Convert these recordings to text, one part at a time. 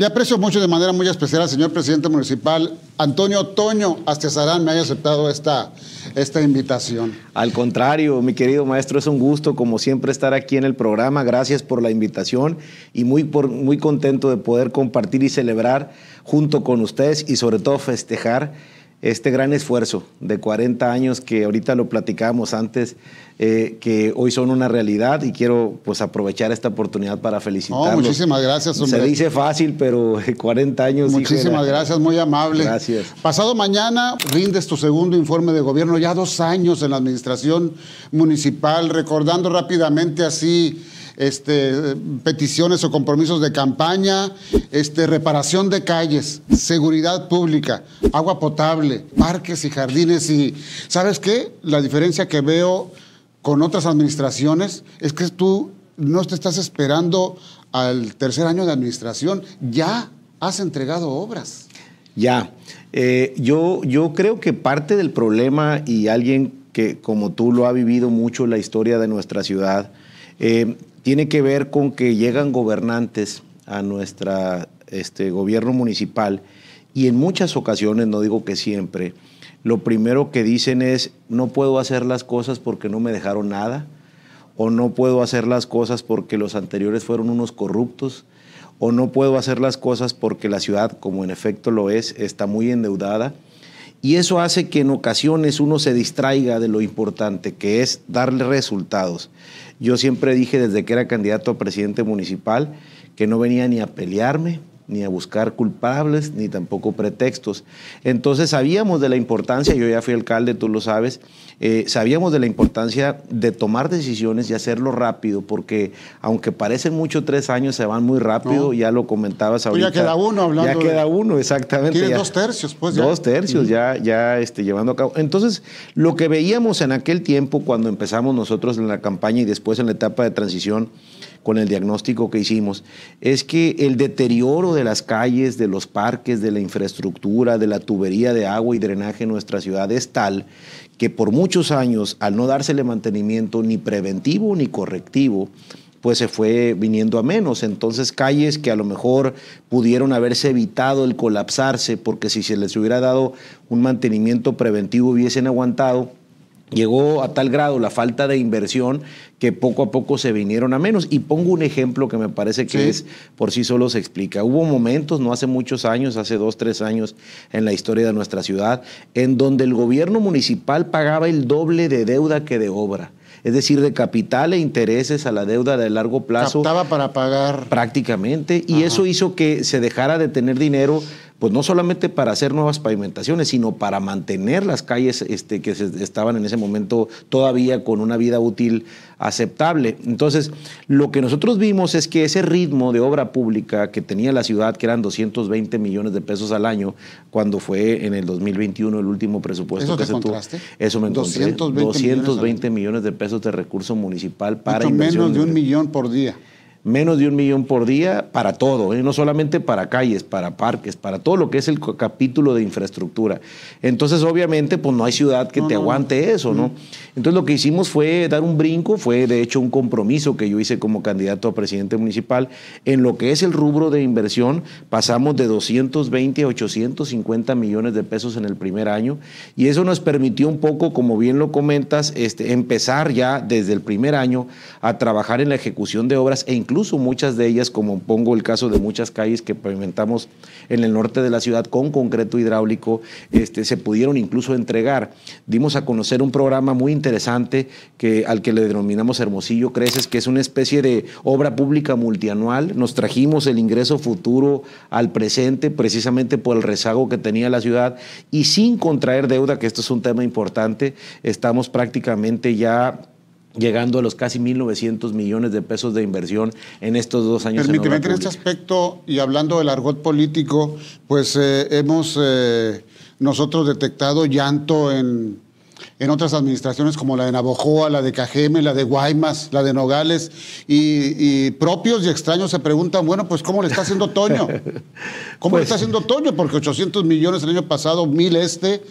Le aprecio mucho de manera muy especial al señor presidente municipal Antonio Toño Astezarán me haya aceptado esta, esta invitación. Al contrario, mi querido maestro, es un gusto como siempre estar aquí en el programa. Gracias por la invitación y muy, muy contento de poder compartir y celebrar junto con ustedes y sobre todo festejar este gran esfuerzo de 40 años que ahorita lo platicábamos antes, eh, que hoy son una realidad y quiero pues aprovechar esta oportunidad para felicitarlos. Oh, muchísimas gracias. Se dice fácil, pero 40 años. Muchísimas gracias, muy amable. Gracias. Pasado mañana rindes tu segundo informe de gobierno, ya dos años en la administración municipal, recordando rápidamente así este, peticiones o compromisos de campaña, este, reparación de calles, seguridad pública, agua potable, parques y jardines. Y, ¿Sabes qué? La diferencia que veo con otras administraciones es que tú no te estás esperando al tercer año de administración, ya has entregado obras. Ya, eh, yo, yo creo que parte del problema y alguien que como tú lo ha vivido mucho la historia de nuestra ciudad, eh, tiene que ver con que llegan gobernantes a nuestro este, gobierno municipal y en muchas ocasiones, no digo que siempre, lo primero que dicen es no puedo hacer las cosas porque no me dejaron nada, o no puedo hacer las cosas porque los anteriores fueron unos corruptos, o no puedo hacer las cosas porque la ciudad, como en efecto lo es, está muy endeudada. Y eso hace que en ocasiones uno se distraiga de lo importante, que es darle resultados. Yo siempre dije desde que era candidato a presidente municipal que no venía ni a pelearme, ni a buscar culpables, ni tampoco pretextos. Entonces sabíamos de la importancia, yo ya fui alcalde, tú lo sabes, eh, sabíamos de la importancia de tomar decisiones y hacerlo rápido, porque aunque parecen mucho tres años, se van muy rápido, ya lo comentabas pues ahorita. ya queda uno hablando. Ya queda uno, exactamente. dos tercios, pues Dos tercios, ya, ya este, llevando a cabo. Entonces, lo que veíamos en aquel tiempo cuando empezamos nosotros en la campaña y después en la etapa de transición, con el diagnóstico que hicimos, es que el deterioro de las calles, de los parques, de la infraestructura, de la tubería de agua y drenaje en nuestra ciudad es tal que por muchos años, al no dársele mantenimiento ni preventivo ni correctivo, pues se fue viniendo a menos. Entonces calles que a lo mejor pudieron haberse evitado el colapsarse, porque si se les hubiera dado un mantenimiento preventivo hubiesen aguantado, Llegó a tal grado la falta de inversión que poco a poco se vinieron a menos. Y pongo un ejemplo que me parece que es por sí solo se explica. Hubo momentos, no hace muchos años, hace dos, tres años en la historia de nuestra ciudad, en donde el gobierno municipal pagaba el doble de deuda que de obra es decir, de capital e intereses a la deuda de largo plazo. Captaba para pagar. Prácticamente, y eso hizo que se dejara de tener dinero pues no solamente para hacer nuevas pavimentaciones, sino para mantener las calles este, que estaban en ese momento todavía con una vida útil aceptable. Entonces, lo que nosotros vimos es que ese ritmo de obra pública que tenía la ciudad, que eran 220 millones de pesos al año, cuando fue en el 2021 el último presupuesto que se tuvo. Eso me encontré. 220, millones, de pesos de recurso municipal para Mucho menos de un millón por día menos de un millón por día para todo, ¿eh? no solamente para calles, para parques, para todo lo que es el capítulo de infraestructura. Entonces, obviamente, pues no hay ciudad que te aguante eso, ¿no? Mm. Entonces, lo que hicimos fue dar un brinco, fue de hecho un compromiso que yo hice como candidato a presidente municipal. En lo que es el rubro de inversión, pasamos de 220 a 850 millones de pesos en el primer año y eso nos permitió un poco, como bien lo comentas, este, empezar ya desde el primer año a trabajar en la ejecución de obras e incluso muchas de ellas, como pongo el caso de muchas calles que pavimentamos en el norte de la ciudad con concreto hidráulico, este, se pudieron incluso entregar. Dimos a conocer un programa muy interesante que, al que le denominamos Hermosillo Creces, que es una especie de obra pública multianual. Nos trajimos el ingreso futuro al presente precisamente por el rezago que tenía la ciudad y sin contraer deuda, que esto es un tema importante, estamos prácticamente ya llegando a los casi 1.900 millones de pesos de inversión en estos dos años. Permíteme, en, en este aspecto y hablando del argot político, pues eh, hemos eh, nosotros detectado llanto en, otras administraciones como la de Navojoa, la de Cajeme, la de Guaymas, la de Nogales, y, propios y extraños se preguntan, bueno, pues ¿cómo le está haciendo Toño? ¿Cómo le pues está haciendo Toño? Porque 800 millones el año pasado, 1.000 este,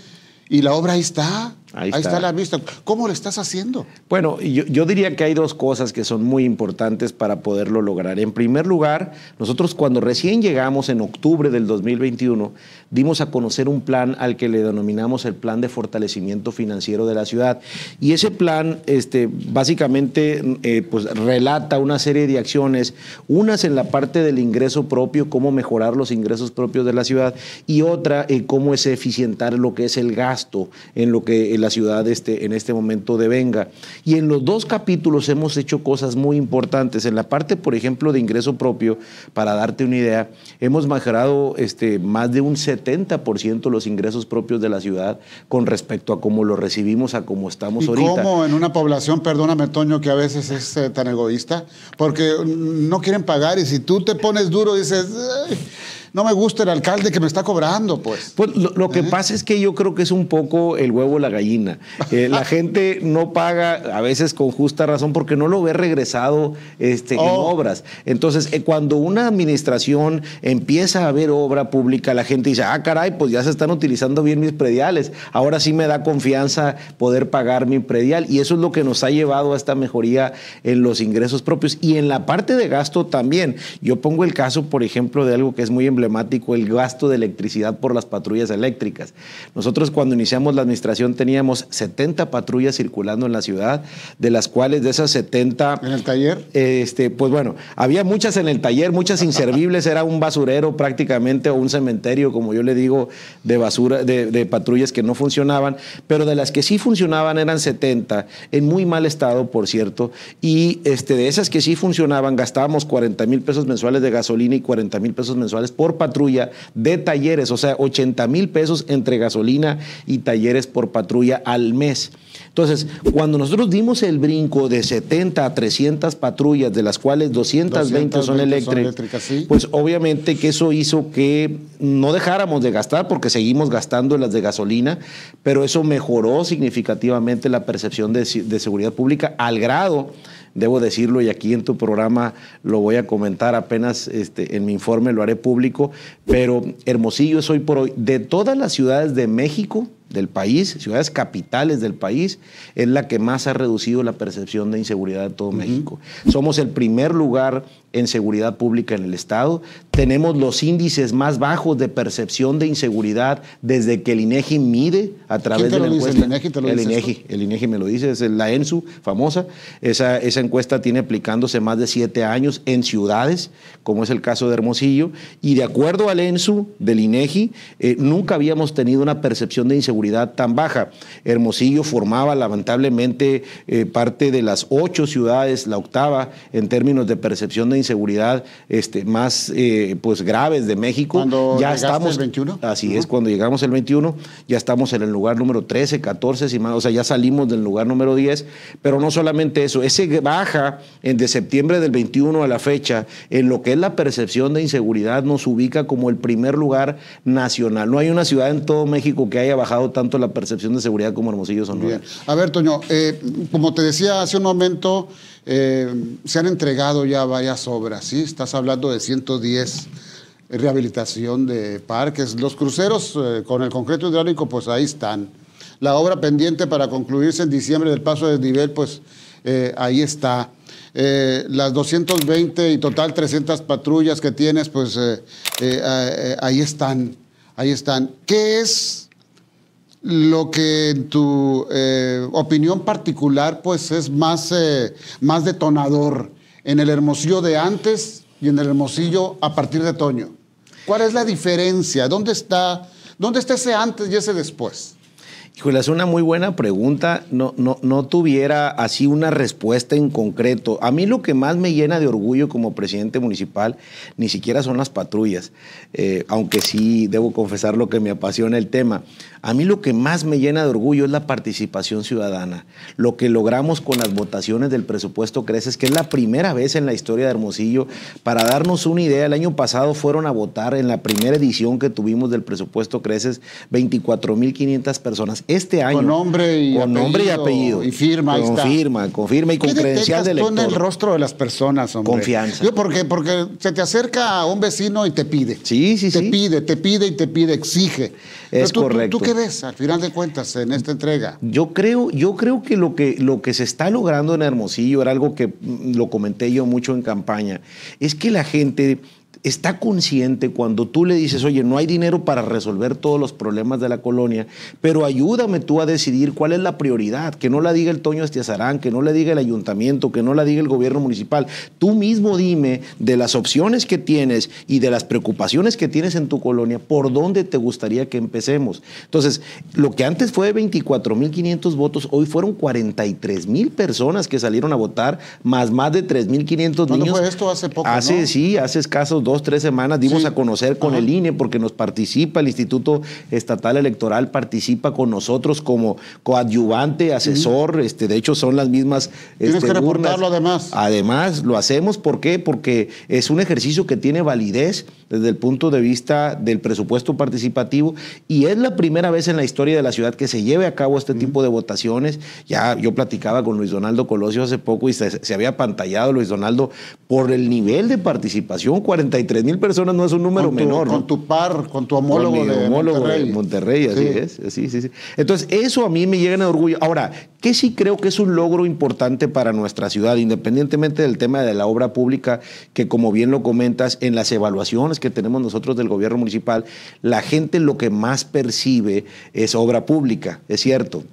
y la obra ahí está. Ahí, está. la vista. ¿Cómo lo estás haciendo? Bueno, yo, diría que hay dos cosas que son muy importantes para poderlo lograr. En primer lugar, nosotros cuando recién llegamos en octubre del 2021, dimos a conocer un plan al que le denominamos el Plan de Fortalecimiento Financiero de la Ciudad. Y ese plan este, básicamente eh, pues, relata una serie de acciones, unas en la parte del ingreso propio, cómo mejorar los ingresos propios de la ciudad, y otra en cómo es eficientar lo que es el gasto en lo que la ciudad este, en este momento devenga. Y en los dos capítulos hemos hecho cosas muy importantes. En la parte, por ejemplo, de ingreso propio, para darte una idea, hemos mejorado este, más de un 70% los ingresos propios de la ciudad con respecto a cómo lo recibimos, a cómo estamos ¿Y ¿Cómo en una población, perdóname, Toño, que a veces es eh, tan egoísta? Porque mm, no quieren pagar y si tú te pones duro dices no me gusta el alcalde que me está cobrando, pues. Pues lo, que pasa es que yo creo que es un poco el huevo la gallina. Eh, la gente no paga, a veces con justa razón, porque no lo ve regresado este, en oh. obras. Entonces, eh, cuando una administración empieza a ver obra pública, la gente dice, ah, caray, pues ya se están utilizando bien mis prediales. Ahora sí me da confianza poder pagar mi predial. Y eso es lo que nos ha llevado a esta mejoría en los ingresos propios. Y en la parte de gasto también. Yo pongo el caso, por ejemplo, de algo que es muy problemático el gasto de electricidad por las patrullas eléctricas. Nosotros cuando iniciamos la administración teníamos 70 patrullas circulando en la ciudad, de las cuales de esas 70... ¿En el taller? Este, pues bueno, había muchas en el taller, muchas inservibles, era un basurero prácticamente o un cementerio, como yo le digo, de basura, de, de patrullas que no funcionaban, pero de las que sí funcionaban eran 70, en muy mal estado, por cierto, y este, de esas que sí funcionaban gastábamos 40 mil pesos mensuales de gasolina y 40 mil pesos mensuales por patrulla de talleres, o sea, 80 mil pesos entre gasolina y talleres por patrulla al mes. Entonces, cuando nosotros dimos el brinco de 70 a 300 patrullas, de las cuales 220, son eléctricas, pues obviamente que eso hizo que no dejáramos de gastar, porque seguimos gastando las de gasolina, pero eso mejoró significativamente la percepción de seguridad pública al grado debo decirlo y aquí en tu programa lo voy a comentar apenas este, en mi informe, lo haré público, pero Hermosillo es hoy por hoy, de todas las ciudades de México, del país, ciudades capitales del país, es la que más ha reducido la percepción de inseguridad de todo México. Somos el primer lugar en seguridad pública en el Estado. Tenemos los índices más bajos de percepción de inseguridad desde que el INEGI mide a través de la encuesta. ¿El INEGI el INEGI, me lo dice, es la ENSU famosa. Esa, encuesta tiene aplicándose más de siete años en ciudades, como es el caso de Hermosillo. Y de acuerdo al ENSU del INEGI, eh, nunca habíamos tenido una percepción de inseguridad tan baja. Hermosillo formaba lamentablemente eh, parte de las ocho ciudades, la octava en términos de percepción de inseguridad este, más eh, pues graves de México. Cuando ya estamos el 21. Así es, cuando llegamos el 21 ya estamos en el lugar número 13, 14, o sea, ya salimos del lugar número 10, pero no solamente eso, ese baja en de septiembre del 21 a la fecha en lo que es la percepción de inseguridad nos ubica como el primer lugar nacional. No hay una ciudad en todo México que haya bajado tanto la percepción de seguridad como Hermosillo Sonora. A ver, Toño, eh, como te decía hace un momento, eh, se han entregado ya varias ¿sí? Estás hablando de 110 eh, rehabilitación de parques. Los cruceros eh, con el concreto hidráulico, pues ahí están. La obra pendiente para concluirse en diciembre del paso de nivel, pues eh, ahí está. las 220 y total 300 patrullas que tienes, pues ahí están. Ahí están. ¿Qué es lo que en tu opinión particular, pues es más, más detonador? en el Hermosillo de antes y en el Hermosillo a partir de otoño? ¿Cuál es la diferencia? ¿Dónde está, dónde está ese antes y ese después? Híjole, es una muy buena pregunta. No, no, tuviera así una respuesta en concreto. A mí lo que más me llena de orgullo como presidente municipal ni siquiera son las patrullas, eh, aunque sí debo confesar lo que me apasiona el tema. A mí lo que más me llena de orgullo es la participación ciudadana. Lo que logramos con las votaciones del presupuesto Creces, que es la primera vez en la historia de Hermosillo. Para darnos una idea, el año pasado fueron a votar en la primera edición que tuvimos del presupuesto Creces 24.500 personas este año. Con nombre y, apellido, y apellido. Y firma, Confirma, confirma y con credencial del elector. el rostro de las personas, hombre. Confianza. porque, porque se te acerca a un vecino y te pide. Sí, sí, sí. Te pide, te pide y te pide, exige. Es tú, correcto. Tú, qué ves al final de cuentas en esta entrega? Yo creo, yo creo que lo que lo que se está logrando en Hermosillo era algo que mm, lo comenté yo mucho en campaña, es que la gente está consciente cuando tú le dices, oye, no hay dinero para resolver todos los problemas de la colonia, pero ayúdame tú a decidir cuál es la prioridad, que no la diga el Toño Estiazarán, que no la diga el ayuntamiento, que no la diga el gobierno municipal. Tú mismo dime de las opciones que tienes y de las preocupaciones que tienes en tu colonia, por dónde te gustaría que empecemos. Entonces, lo que antes fue 24.500 votos, hoy fueron 43.000 personas que salieron a votar, más más de 3.500 niños. ¿Cuándo fue esto hace poco? Hace, sí, hace escasos dos, tres semanas dimos a conocer con el INE porque nos participa, el Instituto Estatal Electoral participa con nosotros como coadyuvante, asesor, este, de hecho son las mismas... Tienes este, que reportarlo además. Además, lo hacemos, ¿por qué? Porque es un ejercicio que tiene validez desde el punto de vista del presupuesto participativo y es la primera vez en la historia de la ciudad que se lleve a cabo este tipo de votaciones. Ya yo platicaba con Luis Donaldo Colosio hace poco y se, había pantallado Luis Donaldo por el nivel de participación. 43 mil personas no es un número menor. Con tu par, con tu homólogo, de, Monterrey. Monterrey. así es. sí, sí. Entonces, eso a mí me llega en orgullo. Ahora, ¿qué sí creo que es un logro importante para nuestra ciudad, independientemente del tema de la obra pública, que como bien lo comentas, en las evaluaciones que tenemos nosotros del gobierno municipal, la gente lo que más percibe es obra pública, es cierto,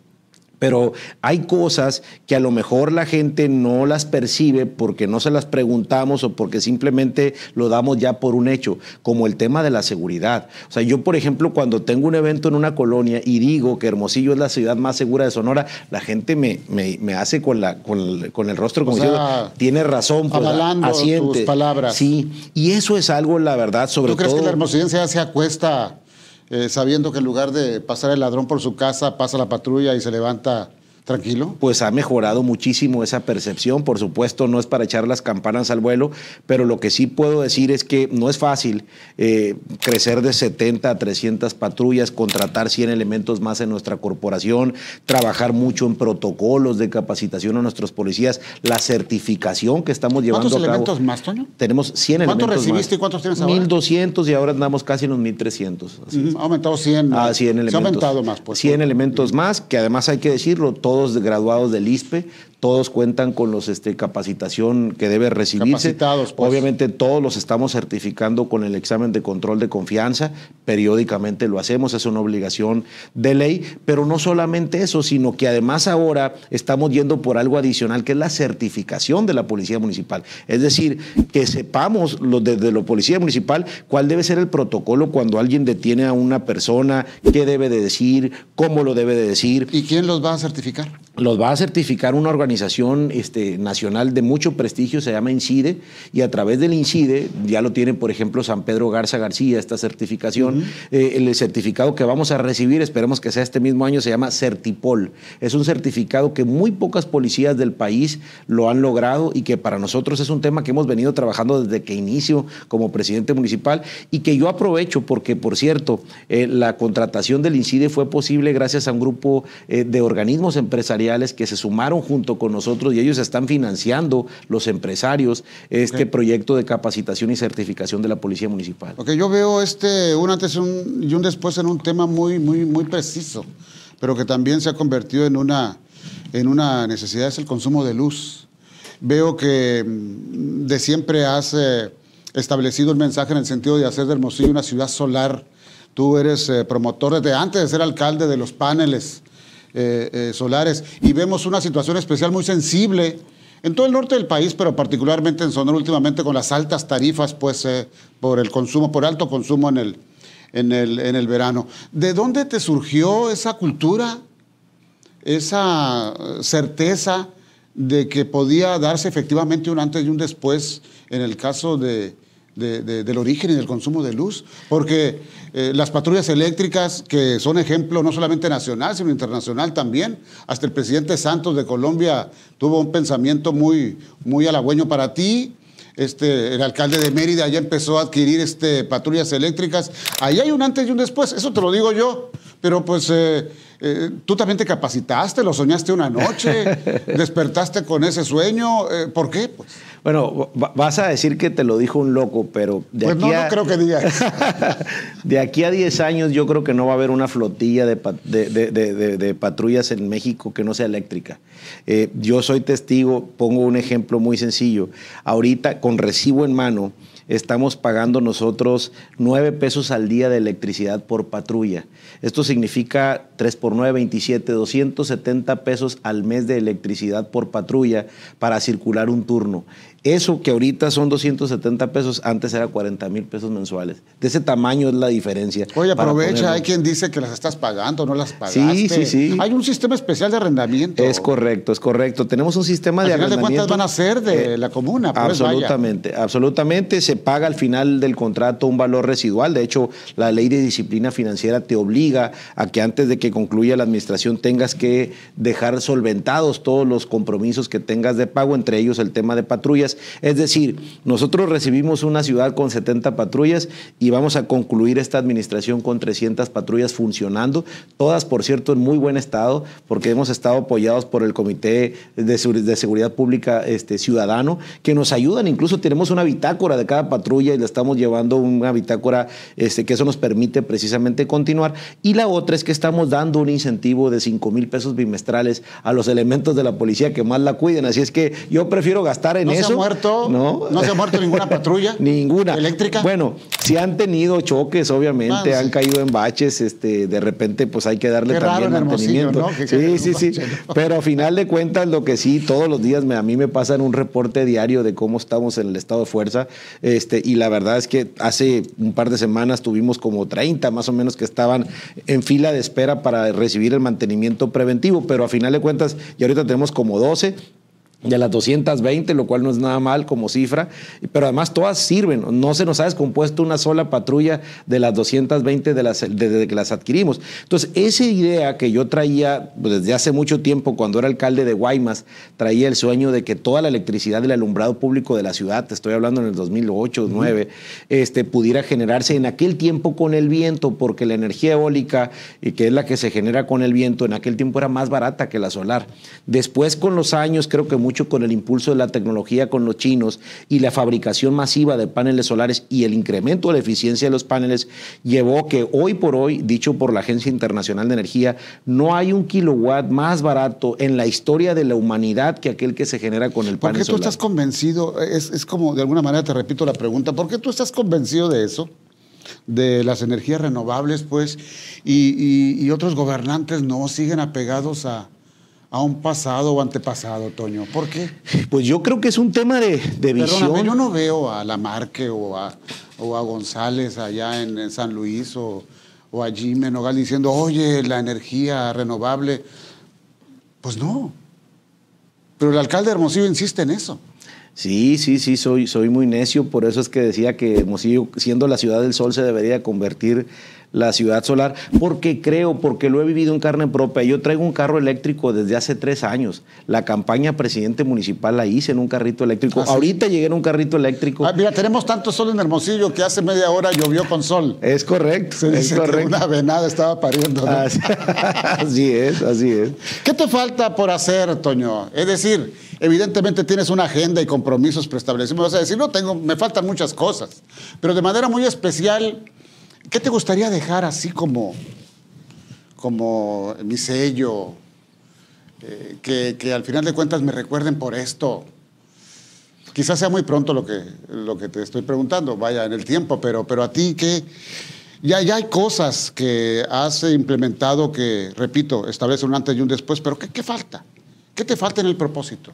pero hay cosas que a lo mejor la gente no las percibe porque no se las preguntamos o porque simplemente lo damos ya por un hecho, como el tema de la seguridad. O sea, yo, por ejemplo, cuando tengo un evento en una colonia y digo que Hermosillo es la ciudad más segura de Sonora, la gente me, me, hace con, la, con, el, rostro como diciendo, tiene razón, pues, asiente. tus palabras. Sí, y eso es algo, la verdad, sobre todo. ¿Tú crees que la se acuesta? Eh, sabiendo que en lugar de pasar el ladrón por su casa, pasa la patrulla y se levanta Tranquilo. Pues ha mejorado muchísimo esa percepción. Por supuesto, no es para echar las campanas al vuelo, pero lo que sí puedo decir es que no es fácil eh, crecer de 70 a 300 patrullas, contratar 100 elementos más en nuestra corporación, trabajar mucho en protocolos de capacitación a nuestros policías, la certificación que estamos llevando a cabo. ¿Cuántos elementos más, Toño? Tenemos 100 elementos ¿Cuántos recibiste y cuántos tienes ahora? 1200 y ahora andamos casi en los 1300. ha aumentado 100. Ah, 100 elementos. Se ha aumentado más, pues. 100 elementos más, que además hay que decirlo, todo todos graduados del ISPE, todos cuentan con los este, capacitación que debe recibirse. Capacitados, pues. Obviamente todos los estamos certificando con el examen de control de confianza, periódicamente lo hacemos, es una obligación de ley, pero no solamente eso, sino que además ahora estamos yendo por algo adicional que es la certificación de la policía municipal. Es decir, que sepamos los desde la policía municipal cuál debe ser el protocolo cuando alguien detiene a una persona, qué debe de decir, cómo lo debe de decir. ¿Y quién los va a certificar? Los va a certificar una organización organización este, nacional de mucho prestigio, se llama INCIDE, y a través del INCIDE, ya lo tiene, por ejemplo, San Pedro Garza García, esta certificación. Eh, el certificado que vamos a recibir, esperemos que sea este mismo año, se llama Certipol. Es un certificado que muy pocas policías del país lo han logrado y que para nosotros es un tema que hemos venido trabajando desde que inicio como presidente municipal y que yo aprovecho porque, por cierto, eh, la contratación del INCIDE fue posible gracias a un grupo eh, de organismos empresariales que se sumaron junto con con nosotros y ellos están financiando, los empresarios, este proyecto de capacitación y certificación de la Policía Municipal. Ok, yo veo este, un antes y un después en un tema muy, muy, muy preciso, pero que también se ha convertido en una, en una necesidad, es el consumo de luz. Veo que mm, de siempre has eh, establecido el mensaje en el sentido de hacer de Hermosillo una ciudad solar. Tú eres eh, promotor desde antes de ser alcalde de los paneles eh, eh, solares y vemos una situación especial muy sensible en todo el norte del país, pero particularmente en Sonora últimamente con las altas tarifas pues, eh, por el consumo, por alto consumo en el, el, en el verano. ¿De dónde te surgió esa cultura, esa certeza de que podía darse efectivamente un antes y un después en el caso de, del origen y del consumo de luz, porque eh, las patrullas eléctricas, que son ejemplo no solamente nacional, sino internacional también, hasta el presidente Santos de Colombia tuvo un pensamiento muy, muy halagüeño para ti. Este, el alcalde de Mérida ya empezó a adquirir este, patrullas eléctricas. Ahí hay un antes y un después, eso te lo digo yo. Pero pues eh, eh, tú también te capacitaste, lo soñaste una noche, despertaste con ese sueño. ¿Por qué? Pues, bueno, vas a decir que te lo dijo un loco, pero de pues aquí a... no creo que digas. de aquí a 10 años yo creo que no va a haber una flotilla de, patrullas en México que no sea eléctrica. Eh, yo soy testigo, pongo un ejemplo muy sencillo. Ahorita con recibo en mano estamos pagando nosotros 9 pesos al día de electricidad por patrulla. Esto significa 3 por 9, 27, 270 pesos al mes de electricidad por patrulla para circular un turno. Eso que ahorita son 270 pesos, antes era 40 mil pesos mensuales. De ese tamaño es la diferencia. Oye, aprovecha, hay quien dice que las estás pagando, no las pagaste. Sí, sí, sí. Hay un sistema especial de arrendamiento. Es correcto, es correcto. Tenemos un sistema de final arrendamiento. de ¿cuántas van a ser de eh, la comuna. Pues, absolutamente, absolutamente. Se paga al final del contrato un valor residual. De hecho, la ley de disciplina financiera te obliga a que antes de que concluya la administración tengas que dejar solventados todos los compromisos que tengas de pago, entre ellos el tema de patrullas es decir, nosotros recibimos una ciudad con 70 patrullas y vamos a concluir esta administración con 300 patrullas funcionando, todas, por cierto, en muy buen estado, porque hemos estado apoyados por el Comité de, Seguridad Pública este, Ciudadano, que nos ayudan, incluso tenemos una bitácora de cada patrulla y le estamos llevando una bitácora este, que eso nos permite precisamente continuar. Y la otra es que estamos dando un incentivo de 5 mil pesos bimestrales a los elementos de la policía que más la cuiden. Así es que yo prefiero gastar en eso ¿no? se ha muerto ninguna patrulla. ninguna. Eléctrica. Bueno, si han tenido choques, obviamente, ah, han caído en baches, este, de repente, pues hay que darle también mantenimiento. sí, sí, sí. Pero a final de cuentas, lo que sí, todos los días a mí me pasan un reporte diario de cómo estamos en el estado de fuerza. Este, y la verdad es que hace un par de semanas tuvimos como 30 más o menos que estaban en fila de espera para recibir el mantenimiento preventivo, pero a final de cuentas, y ahorita tenemos como 12 de las 220, lo cual no es nada mal como cifra, pero además todas sirven, no se nos ha descompuesto una sola patrulla de las 220 de las, desde que las adquirimos. Entonces, esa idea que yo traía pues, desde hace mucho tiempo, cuando era alcalde de Guaymas, traía el sueño de que toda la electricidad del alumbrado público de la ciudad, estoy hablando en el 2008, 2009, este, pudiera generarse en aquel tiempo con el viento, porque la energía eólica, que es la que se genera con el viento, en aquel tiempo era más barata que la solar. Después, con los años, creo que mucho con el impulso de la tecnología con los chinos y la fabricación masiva de paneles solares y el incremento de la eficiencia de los paneles llevó que hoy por hoy, dicho por la Agencia Internacional de Energía, no hay un kilowatt más barato en la historia de la humanidad que aquel que se genera con el panel solar. ¿Por qué tú estás convencido? Es, como, de alguna manera te repito la pregunta, ¿por qué tú estás convencido de eso? de las energías renovables, pues, y, otros gobernantes no siguen apegados a, a un pasado o antepasado, Toño? ¿Por qué? Pues yo creo que es un tema de, yo no veo a Lamarque o a, González allá en, San Luis o, allí a diciendo, oye, la energía renovable. Pues no. Pero el alcalde Hermosillo insiste en eso. Sí, sí, sí, soy, soy muy necio, por eso es que decía que Hermosillo, siendo la ciudad del sol, se debería convertir la ciudad solar, porque creo, porque lo he vivido en carne propia. Yo traigo un carro eléctrico desde hace tres años. La campaña presidente municipal la hice en un carrito eléctrico. Ah, Ahorita llegué en un carrito eléctrico. Ah, mira, tenemos tanto sol en Hermosillo que hace media hora llovió con sol. Es correcto. es correcto. una venada estaba pariendo. Así, es, así es. ¿Qué te falta por hacer, Toño? Es decir, evidentemente tienes una agenda y compromisos preestablecidos. Vas a decir, no tengo, me faltan muchas cosas. Pero de manera muy especial, ¿Qué te gustaría dejar así como, como mi sello? Eh, que, al final de cuentas me recuerden por esto. Quizás sea muy pronto lo que, lo que te estoy preguntando, vaya en el tiempo, pero, pero a ti que ya, ya hay cosas que has implementado que, repito, establece un antes y un después, pero ¿qué, qué falta? ¿Qué te falta en el propósito?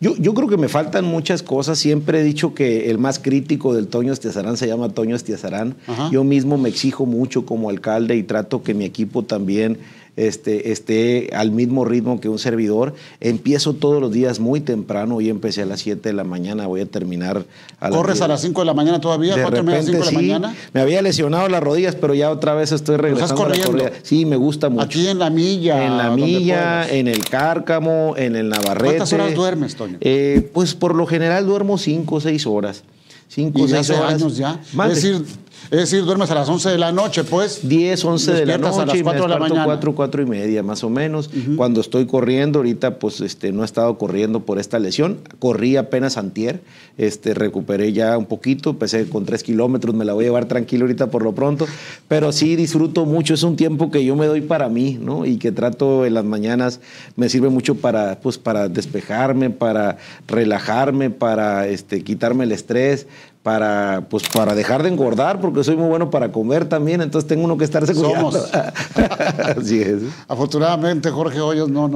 Yo, creo que me faltan muchas cosas. Siempre he dicho que el más crítico del Toño Estiazarán se llama Toño Estiazarán. Yo mismo me exijo mucho como alcalde y trato que mi equipo también este, esté al mismo ritmo que un servidor. Empiezo todos los días muy temprano. Hoy empecé a las 7 de la mañana, voy a terminar a las ¿Corres a las 5 de la mañana todavía? De ¿4 repente, media, 5 de la mañana? Me había lesionado las rodillas, pero ya otra vez estoy regresando a corriendo? Sí, me gusta mucho. Aquí en la milla. En la milla, en el cárcamo, en el navarrete. ¿Cuántas horas duermes, Toño? Eh, pues por lo general duermo 5 o 6 horas. 5 o 6 horas. años ya? Más es decir es decir, duermes a las 11 de la noche, pues. 10, 11 de la noche. a 4 de la mañana. 4, 4 y media, más o menos. Cuando estoy corriendo, ahorita pues este, no he estado corriendo por esta lesión. Corrí apenas antier, este, recuperé ya un poquito, empecé con 3 kilómetros, me la voy a llevar tranquilo ahorita por lo pronto. Pero sí disfruto mucho, es un tiempo que yo me doy para mí, ¿no? Y que trato en las mañanas, me sirve mucho para, pues, para despejarme, para relajarme, para este, quitarme el estrés, para, pues, para dejar de engordar, porque soy muy bueno para comer también, entonces tengo uno que estar seguro. Así es. Afortunadamente, Jorge Hoyos no,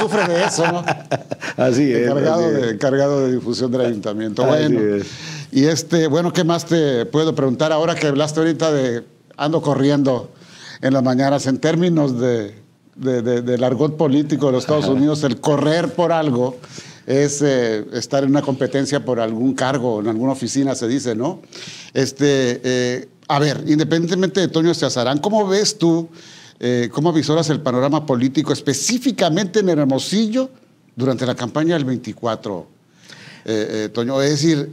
sufre de eso, ¿no? Así es. Encargado, De, difusión del ayuntamiento. Bueno, y este, bueno, ¿qué más te puedo preguntar ahora que hablaste ahorita de ando corriendo en las mañanas en términos del argot político de los Estados Unidos, el correr por algo? es eh, estar en una competencia por algún cargo, en alguna oficina se dice, ¿no? Este, eh, a ver, independientemente de Toño Cesarán, ¿cómo ves tú, eh, cómo visoras el panorama político específicamente en Hermosillo durante la campaña del 24? Toño, es decir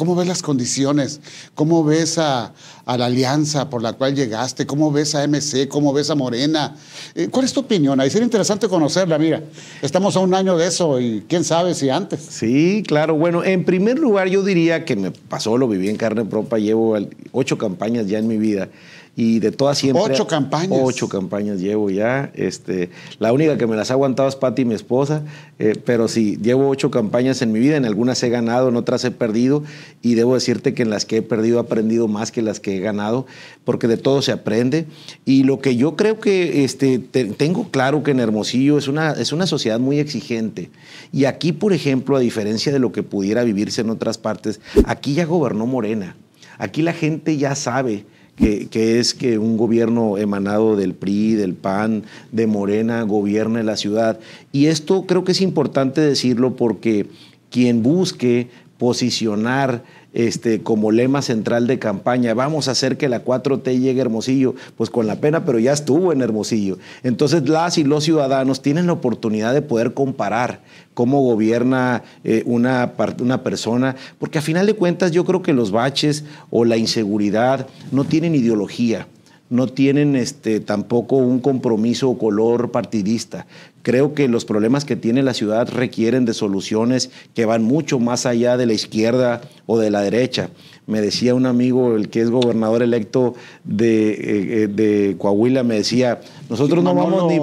¿Cómo ves las condiciones? ¿Cómo ves a, la alianza por la cual llegaste? ¿Cómo ves a MC? ¿Cómo ves a Morena? Eh, ¿Cuál es tu opinión? Ahí sería interesante conocerla. Mira, estamos a un año de eso y quién sabe si antes. Sí, claro. Bueno, en primer lugar yo diría que me pasó, lo viví en carne propia, llevo ocho campañas ya en mi vida y de todas siempre. Ocho campañas. Ocho campañas llevo ya. Este, la única que me las ha aguantado es Pati, mi esposa, eh, pero sí, llevo ocho campañas en mi vida. En algunas he ganado, en otras he perdido y debo decirte que en las que he perdido he aprendido más que en las que he ganado, porque de todo se aprende. Y lo que yo creo que este, tengo claro que en Hermosillo es una, es una sociedad muy exigente. Y aquí, por ejemplo, a diferencia de lo que pudiera vivirse en otras partes, aquí ya gobernó Morena. Aquí la gente ya sabe que, es que un gobierno emanado del PRI, del PAN, de Morena, gobierne la ciudad. Y esto creo que es importante decirlo porque quien busque posicionar este, como lema central de campaña, vamos a hacer que la 4T llegue a Hermosillo, pues con la pena, pero ya estuvo en Hermosillo. Entonces las y los ciudadanos tienen la oportunidad de poder comparar cómo gobierna eh, una, una persona, porque a final de cuentas yo creo que los baches o la inseguridad no tienen ideología no tienen este, tampoco un compromiso o color partidista. Creo que los problemas que tiene la ciudad requieren de soluciones que van mucho más allá de la izquierda o de la derecha. Me decía un amigo, el que es gobernador electo de, eh, eh, Coahuila, me decía, nosotros no vamos ni...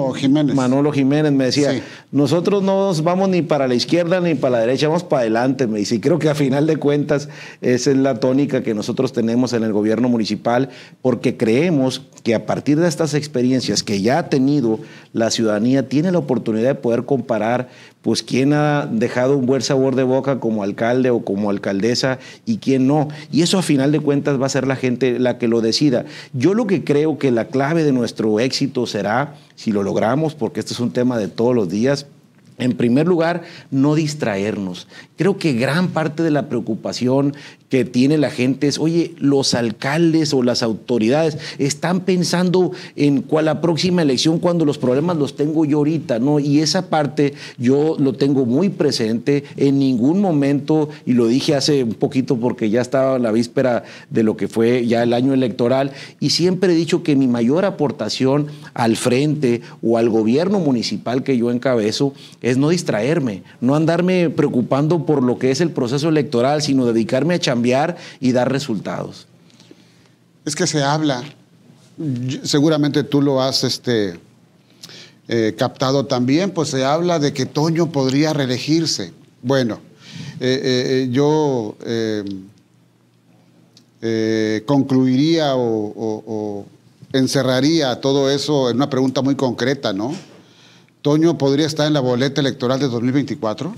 Manolo Jiménez me decía, nosotros no vamos ni para la izquierda ni para la derecha, vamos para adelante. Me dice, y creo que a final de cuentas esa es la tónica que nosotros tenemos en el gobierno municipal, porque creemos que a partir de estas experiencias que ya ha tenido la ciudadanía, tiene la oportunidad de poder comparar, pues, quién ha dejado un buen sabor de boca como alcalde o como alcaldesa y quién no. Y eso a final de cuentas va a ser la gente la que lo decida. Yo lo que creo que la clave de nuestro éxito será, si lo logramos, porque este es un tema de todos los días, en primer lugar, no distraernos. Creo que gran parte de la preocupación que tiene la gente es, oye, los alcaldes o las autoridades están pensando en cuál la próxima elección cuando los problemas los tengo yo ahorita, ¿no? Y esa parte yo lo tengo muy presente en ningún momento, y lo dije hace un poquito porque ya estaba la víspera de lo que fue ya el año electoral, y siempre he dicho que mi mayor aportación al frente o al gobierno municipal que yo encabezo es no distraerme, no andarme preocupando por lo que es el proceso electoral, sino dedicarme a y dar resultados. Es que se habla, seguramente tú lo has este, eh, captado también, pues se habla de que Toño podría reelegirse. Bueno, eh, eh, yo concluiría o encerraría todo eso en una pregunta muy concreta, ¿no? ¿Toño podría estar en la boleta electoral de 2024?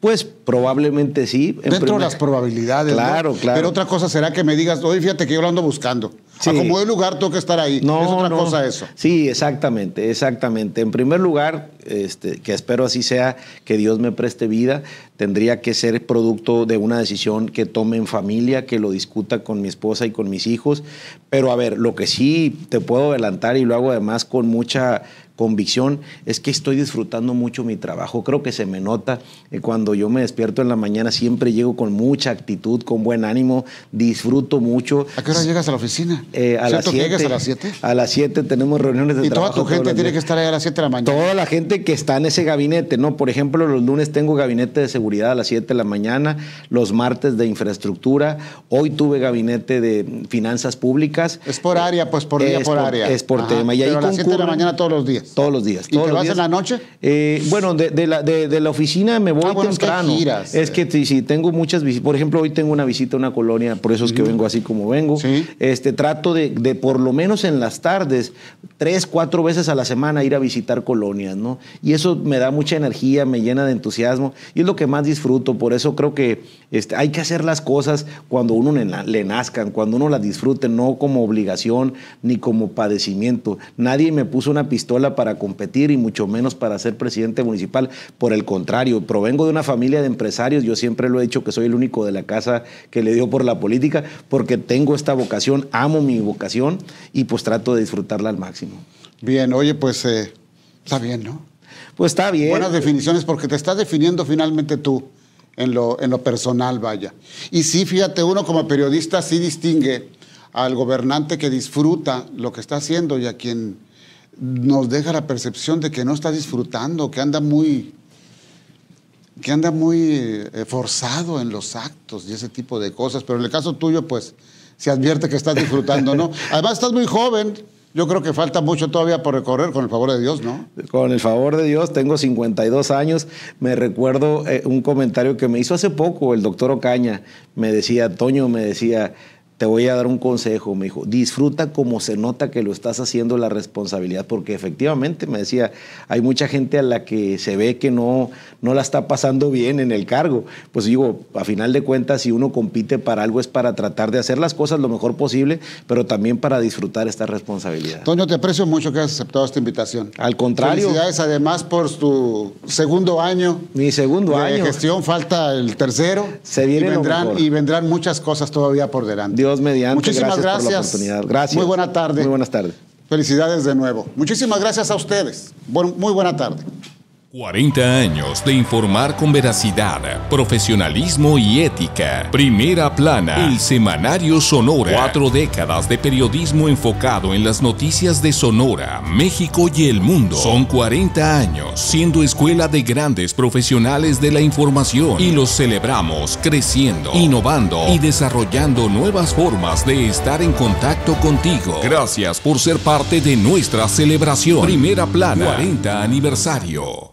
Pues probablemente sí. Dentro de las probabilidades. Claro, ¿no? claro. Pero otra cosa será que me digas, oye, fíjate que yo lo ando buscando. A como de lugar tengo que estar ahí. No, es otra cosa eso. Sí, exactamente, exactamente. En primer lugar, este, que espero así sea, que Dios me preste vida, tendría que ser producto de una decisión que tome en familia, que lo discuta con mi esposa y con mis hijos. Pero a ver, lo que sí te puedo adelantar y lo hago además con mucha convicción es que estoy disfrutando mucho mi trabajo. Creo que se me nota eh, cuando yo me despierto en la mañana, siempre llego con mucha actitud, con buen ánimo, disfruto mucho. ¿A qué hora llegas a la oficina? Eh, a, las siete, a las 7. A las 7 tenemos reuniones de trabajo. Y toda tu gente tiene que estar ahí a las 7 de la mañana. Toda la gente que está en ese gabinete, ¿no? Por ejemplo, los lunes tengo gabinete de seguridad a las 7 de la mañana, los martes de infraestructura, hoy tuve gabinete de finanzas públicas. Es por área, pues por día, por, área. Es por tema. Y Pero a las 7 de la mañana todos los días. Todos los días. ¿Y te los vas en la noche? Eh, bueno, de, la, de, la, oficina me voy temprano. Ah, es que, si tengo muchas visitas. Por ejemplo, hoy tengo una visita a una colonia, por eso es que vengo así como vengo. Este, trato de, por lo menos en las tardes, tres, cuatro veces a la semana ir a visitar colonias, ¿no? Y eso me da mucha energía, me llena de entusiasmo y es lo que más disfruto. Por eso creo que este, hay que hacer las cosas cuando uno le, le nazcan, cuando uno las disfrute, no como obligación ni como padecimiento. Nadie me puso una pistola para competir y mucho menos para ser presidente municipal. Por el contrario, provengo de una familia de empresarios. Yo siempre lo he dicho que soy el único de la casa que le dio por la política porque tengo esta vocación, amo mi vocación y pues trato de disfrutarla al máximo. Bien, oye, pues eh, está bien, ¿no? Pues está bien. Buenas definiciones porque te estás definiendo finalmente tú. En lo, en lo, personal, vaya. Y sí, fíjate, uno como periodista sí distingue al gobernante que disfruta lo que está haciendo y a quien nos deja la percepción de que no está disfrutando, que anda muy, que anda muy eh, forzado en los actos y ese tipo de cosas. Pero en el caso tuyo, pues, se advierte que estás disfrutando, ¿no? Además, estás muy joven. Yo creo que falta mucho todavía por recorrer, con el favor de Dios, ¿no? Con el favor de Dios, tengo 52 años. Me recuerdo eh, un comentario que me hizo hace poco el doctor Ocaña. Me decía, Toño, me decía, te voy a dar un consejo, me dijo, disfruta como se nota que lo estás haciendo la responsabilidad, porque efectivamente, me decía, hay mucha gente a la que se ve que no, no la está pasando bien en el cargo. Pues digo, a final de cuentas, si uno compite para algo es para tratar de hacer las cosas lo mejor posible, pero también para disfrutar esta responsabilidad. Toño, te aprecio mucho que has aceptado esta invitación. Al contrario. Felicidades además por tu segundo año. Mi segundo de año. De gestión, falta el tercero. Se y vendrán, y vendrán muchas cosas todavía por delante. Dios mediante. Muchísimas gracias, gracias. la oportunidad. Gracias. Muy buena tarde. Muy buenas tardes. Felicidades de nuevo. Muchísimas gracias a ustedes. muy buena tarde. 40 años de informar con veracidad, profesionalismo y ética. Primera plana, el semanario Sonora. Cuatro décadas de periodismo enfocado en las noticias de Sonora, México y el mundo. Son 40 años siendo escuela de grandes profesionales de la información y los celebramos creciendo, innovando y desarrollando nuevas formas de estar en contacto contigo. Gracias por ser parte de nuestra celebración. Primera plana, 40 aniversario.